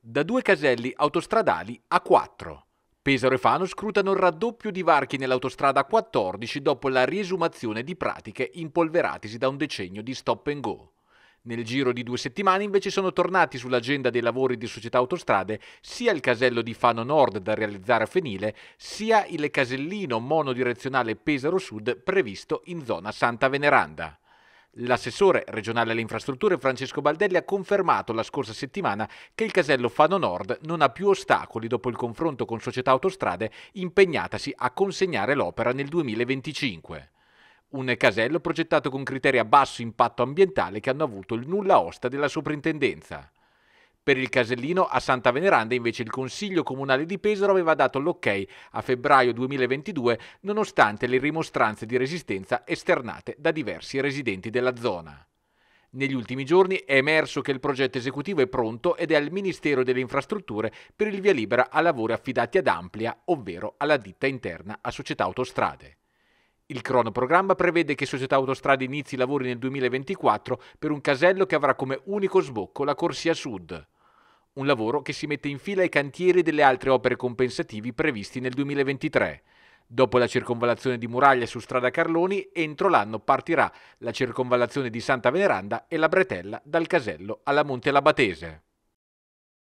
da due caselli autostradali a quattro. Pesaro e Fano scrutano il raddoppio di varchi nell'autostrada 14 dopo la riesumazione di pratiche impolveratisi da un decennio di stop and go. Nel giro di due settimane invece sono tornati sull'agenda dei lavori di società autostrade sia il casello di Fano Nord da realizzare a Fenile, sia il casellino monodirezionale Pesaro Sud previsto in zona Santa Veneranda. L'assessore regionale alle infrastrutture Francesco Baldelli ha confermato la scorsa settimana che il casello Fano Nord non ha più ostacoli dopo il confronto con società autostrade impegnatasi a consegnare l'opera nel 2025. Un casello progettato con criteri a basso impatto ambientale che hanno avuto il nulla osta della soprintendenza. Per il Casellino a Santa Veneranda invece il Consiglio Comunale di Pesaro aveva dato l'ok a febbraio 2022 nonostante le rimostranze di resistenza esternate da diversi residenti della zona. Negli ultimi giorni è emerso che il progetto esecutivo è pronto ed è al Ministero delle Infrastrutture per il via libera a lavori affidati ad Amplia, ovvero alla ditta interna a Società Autostrade. Il cronoprogramma prevede che Società Autostrade inizi i lavori nel 2024 per un casello che avrà come unico sbocco la corsia sud un lavoro che si mette in fila ai cantieri delle altre opere compensativi previsti nel 2023. Dopo la circonvallazione di Muraglia su strada Carloni, entro l'anno partirà la circonvallazione di Santa Veneranda e la Bretella dal Casello alla Monte Labatese.